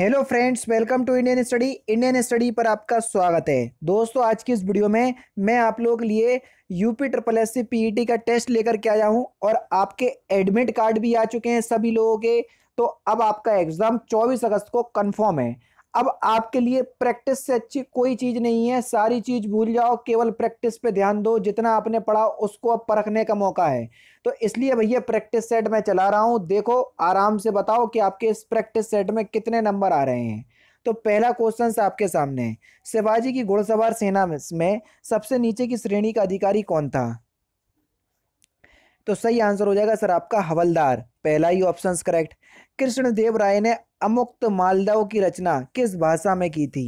hello friends welcome to Indian study Indian study पर आपका स्वागत है दोस्तों आज की इस वीडियो में मैं आप लोग लिए UP triple S C PET का टेस्ट लेकर के आया हूं और आपके एडमिट कार्ड भी आ चुके हैं सभी लोगों के तो अब आपका एग्ज़ाम 24 अगस्त को कंफर्म है अब आपके लिए प्रैक्टिस से अच्छी कोई चीज़ नहीं है सारी चीज़ भूल जाओ केवल प्रैक्टिस पे ध्यान दो जितना आपने पढ़ा उसको अब परखने का मौका है तो इसलिए भैया प्रैक्टिस सेट मैं चला रहा हूँ देखो आराम से बताओ कि आपके इस प्रैक्टिस सेट में कितने नंबर आ रहे हैं तो पहला क्वेश्चन आपके सामने है शिवाजी की घुड़सवार सेना में सबसे नीचे की श्रेणी का अधिकारी कौन था तो सही आंसर हो जाएगा सर आपका हवलदार पहला ही ऑप्शन करेक्ट कृष्णदेव राय ने अमुक्त मालदाओं की रचना किस भाषा में की थी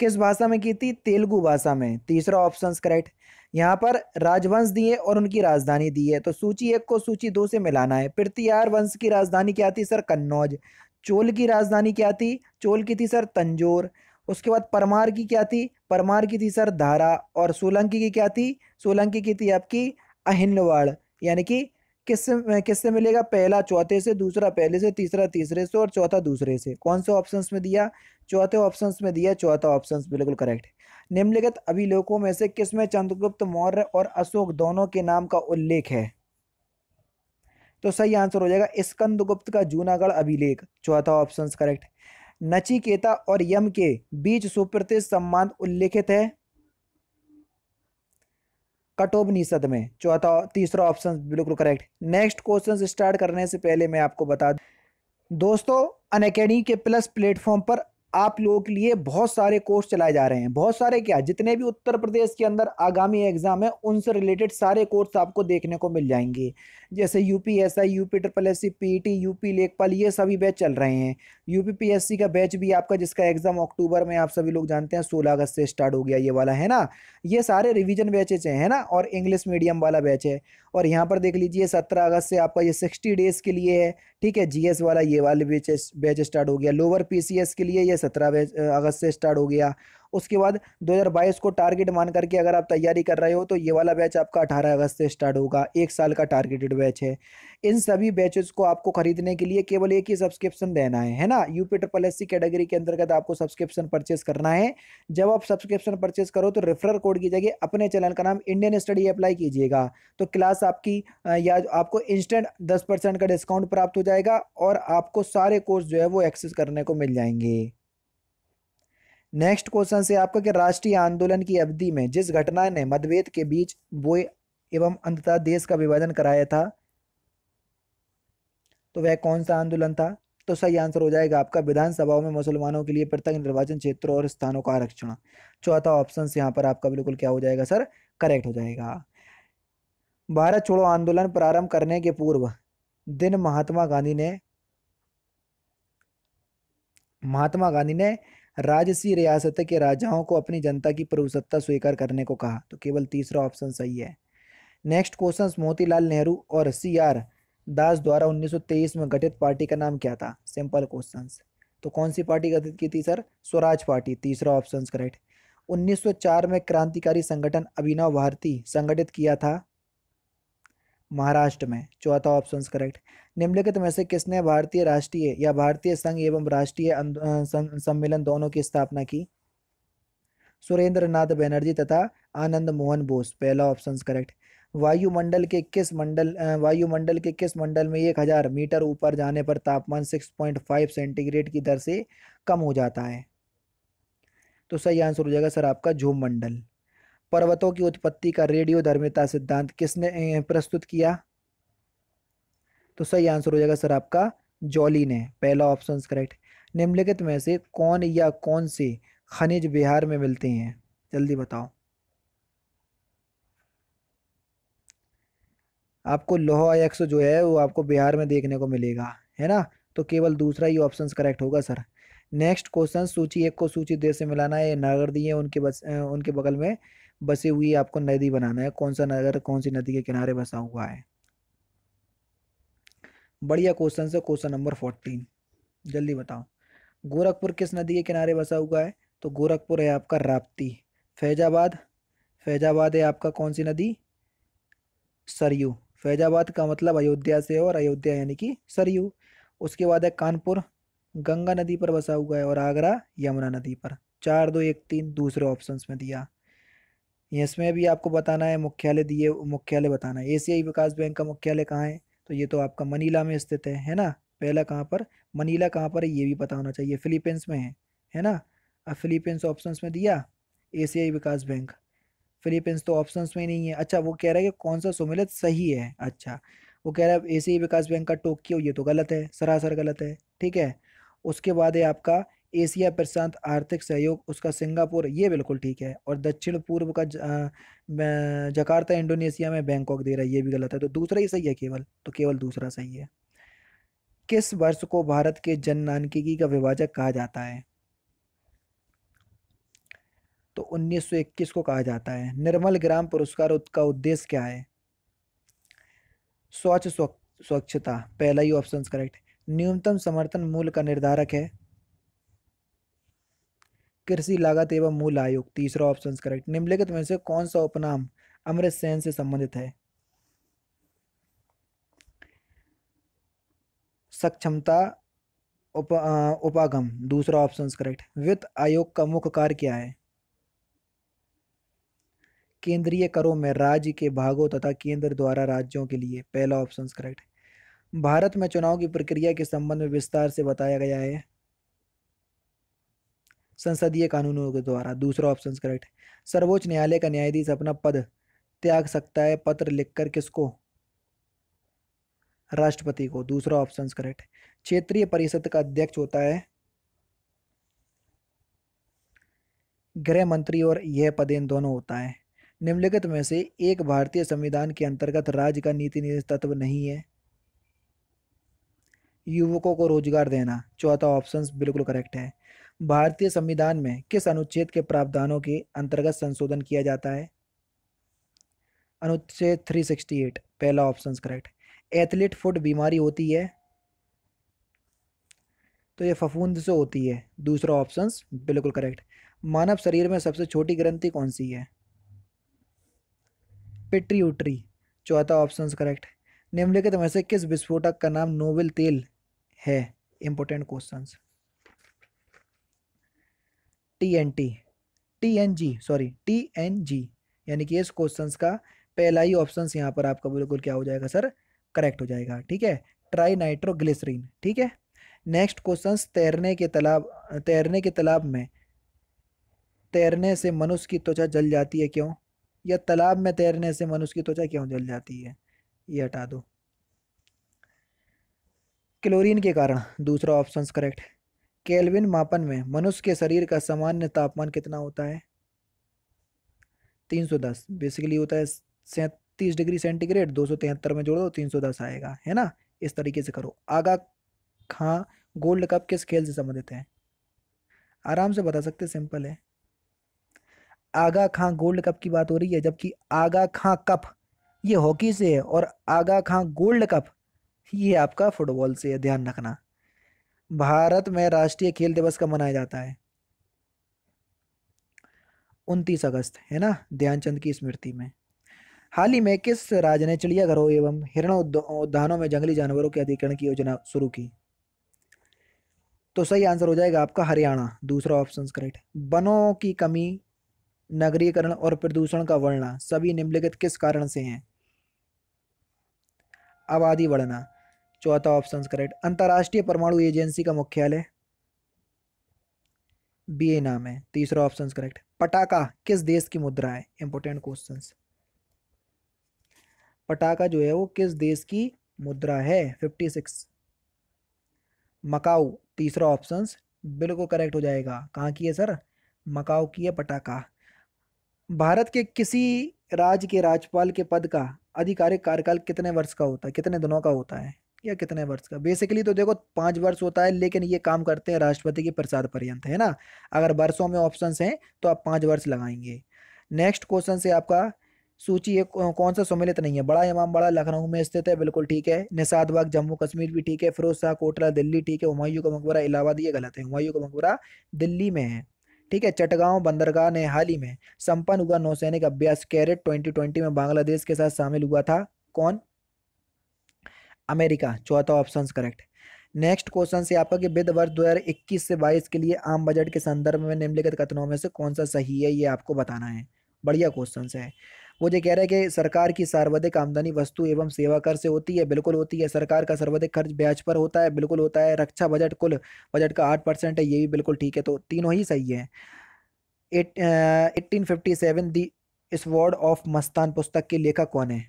किस भाषा में की थी तेलुगु भाषा में तीसरा ऑप्शन करेक्ट यहाँ पर राजवंश दिए और उनकी राजधानी दी है तो सूची एक को सूची दो से मिलाना है प्रतियार वंश की राजधानी क्या थी सर कन्नौज चोल की राजधानी क्या थी चोल की थी सर तंजोर उसके बाद परमार की क्या थी परमार की थी सर धारा और सोलंकी की क्या थी सोलंकी की थी आपकी अहिन्नवाड़ यानी कि किससे किससे मिलेगा पहला चौथे से दूसरा पहले से तीसरा तीसरे से और चौथा दूसरे से कौन से ऑप्शंस में दिया चौथे ऑप्शंस में दिया चौथा ऑप्शंस बिल्कुल करेक्ट निम्नलिखित अभिलेखों में से किस में चंद्रगुप्त मौर्य और अशोक दोनों के नाम का उल्लेख है तो सही आंसर हो जाएगा स्कंदगुप्त का जूनागढ़ अभिलेख चौथा ऑप्शन करेक्ट नचिकेता और यम के बीच सुप्रतिष्ठ सम्मान उल्लेखित है कठोपनिषद में चौथा तीसरा ऑप्शन बिल्कुल करेक्ट नेक्स्ट क्वेश्चन स्टार्ट करने से पहले मैं आपको बता दूं दोस्तों अनकेडमी के प्लस प्लेटफॉर्म पर आप लोगों के लिए बहुत सारे कोर्स चलाए जा रहे हैं बहुत सारे क्या जितने भी उत्तर प्रदेश के अंदर आगामी एग्ज़ाम है उनसे रिलेटेड सारे कोर्स आपको देखने को मिल जाएंगे जैसे U P S I U P triple S C P T U P लेखपाल ये सभी बैच चल रहे हैं U P P S C का बैच भी आपका जिसका एग्ज़ाम अक्टूबर में आप सभी लोग जानते हैं सोलह अगस्त से स्टार्ट हो गया ये वाला है ना ये सारे रिविजन बैचेज हैं है ना और इंग्लिश मीडियम वाला बैच है और यहाँ पर देख लीजिए सत्रह अगस्त से आपका ये सिक्सटी डेज़ के लिए है ठीक है जी एस वाला ये वाले बैच बैच स्टार्ट हो गया लोअर पी सी एस के लिए ये सत्रह अगस्त से स्टार्ट हो गया उसके बाद 2022 को टारगेट मान करके अगर आप तैयारी कर रहे हो तो ये वाला बैच आपका 18 अगस्त से स्टार्ट होगा एक साल का टारगेटेड बैच है इन सभी बैचेस को आपको खरीदने के लिए केवल एक ही सब्सक्रिप्शन देना है है ना यूपी ट्रिपल एस कैटेगरी के अंतर्गत आपको सब्सक्रिप्शन परचेस करना है जब आप सब्सक्रिप्शन परचेस करो तो रेफरल कोड की जगह अपने चैनल का नाम इंडियन स्टडी अप्लाई कीजिएगा तो क्लास आपकी या आपको इंस्टेंट दस परसेंट का डिस्काउंट प्राप्त हो जाएगा और आपको सारे कोर्स जो है वो एक्सेस करने को मिल जाएंगे नेक्स्ट क्वेश्चन से आपका कि राष्ट्रीय आंदोलन की अवधि में जिस घटना ने मतभेद के बीच बोए एवं अंततः देश का विभाजन कराया था तो वह कौन सा आंदोलन था तो सही आंसर हो जाएगा आपका विधानसभाओं में मुसलमानों के लिए पृथक निर्वाचन क्षेत्रों और स्थानों का आरक्षण चौथा ऑप्शन यहाँ पर आपका बिल्कुल क्या हो जाएगा सर करेक्ट हो जाएगा भारत छोड़ो आंदोलन प्रारंभ करने के पूर्व दिन महात्मा गांधी ने महात्मा गांधी ने राजसी रियासत के राजाओं को अपनी जनता की प्रभुसत्ता स्वीकार करने को कहा तो केवल तीसरा ऑप्शन सही है नेक्स्ट क्वेश्चन मोतीलाल नेहरू और सी आर दास द्वारा 1923 में गठित पार्टी का नाम क्या था सिंपल क्वेश्चन तो कौन सी पार्टी गठित की थी सर स्वराज पार्टी तीसरा ऑप्शन करेक्ट 1904 में क्रांतिकारी संगठन अभिनव भारती संगठित किया था महाराष्ट्र में चौथा ऑप्शन करेक्ट निम्नलिखित में से किसने भारतीय राष्ट्रीय या भारतीय संघ एवं राष्ट्रीय सम्मेलन दोनों की स्थापना की सुरेंद्र नाथ बनर्जी तथा आनंद मोहन बोस पहला ऑप्शन करेक्ट वायुमंडल के किस मंडल वायुमंडल के किस मंडल में एक हज़ार मीटर ऊपर जाने पर तापमान सिक्स पॉइंट फाइव सेंटीग्रेड की दर से कम हो जाता है तो सही आंसर हो जाएगा सर आपका झूम मंडल पर्वतों की उत्पत्ति का रेडियो धर्मिता सिद्धांत किसने प्रस्तुत किया तो सही आंसर हो जाएगा सर आपका जॉली ने पहला ऑप्शन करेक्ट निम्नलिखित में से कौन या कौन से खनिज बिहार में मिलते हैं जल्दी बताओ आपको लोह एक्स जो है वो आपको बिहार में देखने को मिलेगा है ना तो केवल दूसरा ही ऑप्शन करेक्ट होगा सर नेक्स्ट क्वेश्चन सूची एक को सूची दे से मिलाना है नगर दिए उनके बस उनके बगल में बसी हुई आपको नदी बनाना है कौन सा नगर कौन सी नदी के किनारे बसा हुआ है बढ़िया क्वेश्चन से क्वेश्चन नंबर फोर्टीन जल्दी बताओ गोरखपुर किस नदी के किनारे बसा हुआ है तो गोरखपुर है आपका राप्ती फैजाबाद फैजाबाद है आपका कौन सी नदी सरयू फैजाबाद का मतलब अयोध्या से और अयोध्या यानी कि सरयू उसके बाद है कानपुर गंगा नदी पर बसा हुआ है और आगरा यमुना नदी पर चार दो एक तीन दूसरे ऑप्शंस में दिया इसमें भी आपको बताना है मुख्यालय दिए मुख्यालय बताना है एशियाई विकास बैंक का मुख्यालय कहाँ है तो ये तो आपका मनीला में स्थित है है ना पहला कहाँ पर मनीला कहाँ पर है ये भी पता होना चाहिए फिलीपींस में है है ना अब फिलीपींस ऑप्शंस में दिया एशियाई विकास बैंक फिलीपींस तो ऑप्शंस में नहीं है अच्छा वो कह रहा है कि कौन सा सुमिलित सही है अच्छा वो कह रहा है एशियाई विकास बैंक का टोक्यो ये तो गलत है सरासर गलत है ठीक है उसके बाद है आपका एशिया प्रशांत आर्थिक सहयोग उसका सिंगापुर ये बिल्कुल ठीक है और दक्षिण पूर्व का जकार्ता इंडोनेशिया में बैंकॉक दे रहा है ये भी गलत है तो दूसरा ही सही है केवल तो केवल दूसरा सही है किस वर्ष को भारत के जन जननानकिकी का विभाजक कहा जाता है तो 1921 को कहा जाता है निर्मल ग्राम पुरस्कार का उद्देश्य क्या है स्वच्छ स्वच्छता पहला ही ऑप्शन करेक्ट न्यूनतम समर्थन मूल्य का निर्धारक है कृषि लागत एवं मूल आयोग तीसरा ऑप्शन करेक्ट निम्नलिखित में से कौन सा उपनाम अमृत सेन से संबंधित है सक्षमता उप उपागम दूसरा ऑप्शन करेक्ट वित्त आयोग का मुख्य कार्य क्या है केंद्रीय करों में राज्य के भागों तथा केंद्र द्वारा राज्यों के लिए पहला ऑप्शन करेक्ट भारत में चुनाव की प्रक्रिया के संबंध में विस्तार से बताया गया है संसदीय कानूनों के द्वारा दूसरा ऑप्शन करेक्ट है सर्वोच्च न्यायालय का न्यायाधीश अपना पद त्याग सकता है पत्र लिखकर किसको राष्ट्रपति को दूसरा ऑप्शन करेक्ट है क्षेत्रीय परिषद का अध्यक्ष होता है गृह मंत्री और यह पद इन दोनों होता है निम्नलिखित में से एक भारतीय संविधान के अंतर्गत राज्य का नीति निर्देश तत्व नहीं है युवकों को रोजगार देना चौथा ऑप्शन बिल्कुल करेक्ट है भारतीय संविधान में किस अनुच्छेद के प्रावधानों के अंतर्गत संशोधन किया जाता है अनुच्छेद 368 पहला ऑप्शन करेक्ट एथलीट फुट बीमारी होती है तो ये फफूंद से होती है दूसरा ऑप्शन बिल्कुल करेक्ट मानव शरीर में सबसे छोटी ग्रंथि कौन सी है पिट्रियूटरी चौथा ऑप्शन करेक्ट निम्नलिखित में से किस विस्फोटक का नाम नोबेल तेल है important questions T N T T N G sorry T N G यानी कि इस क्वेश्चन का पहला ही ऑप्शन यहाँ पर आपका बिल्कुल क्या हो जाएगा सर करेक्ट हो जाएगा ठीक है ट्राई नाइट्रोग्लिसरीन ठीक है नेक्स्ट क्वेश्चन तैरने के तालाब तैरने के तालाब में तैरने से मनुष्य की त्वचा जल जाती है क्यों या तालाब में तैरने से मनुष्य की त्वचा क्यों जल जाती है ये हटा दो क्लोरीन के कारण दूसरा ऑप्शन करेक्ट केल्विन मापन में मनुष्य के शरीर का सामान्य तापमान कितना होता है 310 बेसिकली होता है सैंतीस डिग्री सेंटीग्रेड दो में जोड़ दो दस आएगा है ना इस तरीके से करो आगा खां गोल्ड कप किस खेल से संबंधित है आराम से बता सकते सिंपल है आगा खां गोल्ड कप की बात हो रही है जबकि आगा खां कप ये हॉकी से है और आगा खां गोल्ड कप ये आपका फुटबॉल से है ध्यान रखना भारत में राष्ट्रीय खेल दिवस कब मनाया जाता है उनतीस अगस्त है ना ध्यानचंद की स्मृति में हाल ही में किस राज्य ने चिड़ियाघरों एवं हिरण उद्यानों में जंगली जानवरों के अधिकरण की योजना शुरू की तो सही आंसर हो जाएगा आपका हरियाणा दूसरा ऑप्शन करेक्ट वनों की कमी नगरीकरण और प्रदूषण का वर्णना सभी निम्नलिखित किस कारण से हैं आबादी बढ़ना चौथा ऑप्शन करेक्ट अंतर्राष्ट्रीय परमाणु एजेंसी का मुख्यालय बी ए नाम है तीसरा ऑप्शन करेक्ट पटाखा किस देश की मुद्रा है इंपॉर्टेंट क्वेश्चन पटाखा जो है वो किस देश की मुद्रा है फिफ्टी सिक्स मकाऊ तीसरा ऑप्शन बिल्कुल करेक्ट हो जाएगा कहाँ की है सर मकाऊ की है पटाखा भारत के किसी राज्य के राज्यपाल के पद का आधिकारिक कार्यकाल कितने वर्ष का होता है कितने दिनों का होता है या कितने वर्ष का बेसिकली तो देखो पाँच वर्ष होता है लेकिन ये काम करते हैं राष्ट्रपति के प्रसाद पर्यंत है ना अगर वर्षों में ऑप्शन हैं तो आप पाँच वर्ष लगाएंगे नेक्स्ट क्वेश्चन से आपका सूची एक कौन सा सम्मिलित नहीं है बड़ा इमाम बड़ा लखनऊ में स्थित है बिल्कुल ठीक है निषाद बाग जम्मू कश्मीर भी ठीक है फिरोज शाह कोटला दिल्ली ठीक है हुमायूं का मकबरा इलाहाबाद ये गलत है हुमायूं का मकबरा दिल्ली में है ठीक है चटगांव बंदरगाह ने हाल ही में संपन्न हुआ नौसैनिक अभ्यास कैरेट ट्वेंटी में बांग्लादेश के साथ शामिल हुआ था कौन अमेरिका चौथा ऑप्शन करेक्ट नेक्स्ट क्वेश्चन से आपका कि विद वर्ष इक्कीस से 22 के लिए आम बजट के संदर्भ में निम्नलिखित कथनों में से कौन सा सही है ये आपको बताना है बढ़िया क्वेश्चन है वो जो कह रहे हैं कि सरकार की सर्वाधिक आमदनी वस्तु एवं सेवा कर से होती है बिल्कुल होती है सरकार का सर्वाधिक खर्च ब्याज पर होता है बिल्कुल होता है रक्षा बजट कुल बजट का आठ परसेंट है ये भी बिल्कुल ठीक है तो तीनों ही सही है eighteen fifty seven the sword of मस्तान पुस्तक के लेखक कौन है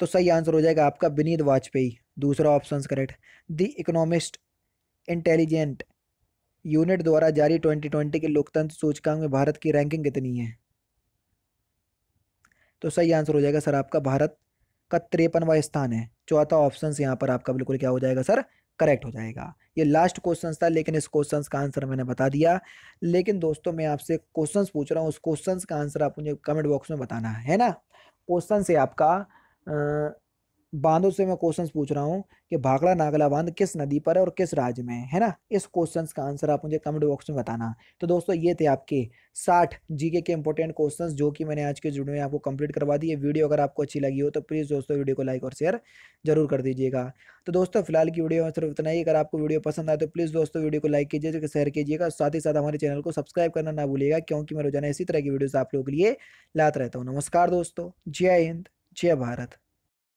तो सही आंसर हो जाएगा आपका विनीत वाजपेयी दूसरा option correct the Economist intelligent unit द्वारा जारी 2020 के लोकतंत्र सूचकांक में भारत की रैंकिंग कितनी है तो सही आंसर हो जाएगा सर आपका भारत का तिरपनवा स्थान है चौथा ऑप्शन यहाँ पर आपका बिल्कुल क्या हो जाएगा सर करेक्ट हो जाएगा ये लास्ट क्वेश्चन था लेकिन इस क्वेश्चन का आंसर मैंने बता दिया लेकिन दोस्तों मैं आपसे क्वेश्चन पूछ रहा हूँ उस क्वेश्चन का आंसर आप मुझे कमेंट बॉक्स में बताना है ना क्वेश्चन से आपका बांधों से मैं क्वेश्चन पूछ रहा हूँ कि भाखड़ा नागला बांध किस नदी पर है और किस राज्य में है ना इस क्वेश्चन का आंसर आप मुझे कमेंट बॉक्स में बताना तो दोस्तों ये थे आपके साठ जीके के इंपॉर्टेंट क्वेश्चन जो कि मैंने आज के जुड़े में आपको कंप्लीट करवा दी वीडियो अगर आपको अच्छी लगी हो तो प्लीज़ दोस्तों वीडियो को लाइक और शेयर जरूर कर दीजिएगा तो दोस्तों फिलहाल की वीडियो में सिर्फ इतना ही अगर आपको वीडियो पसंद आए तो प्लीज़ दोस्तों वीडियो को लाइक कीजिएगा शेयर कीजिएगा साथ ही साथ हमारे चैनल को सब्सक्राइब करना ना भूलिएगा क्योंकि मैं रोजाना इसी तरह की वीडियोज़ आप लोगों के लिए लात रहता हूँ नमस्कार दोस्तों जय हिंद जय भारत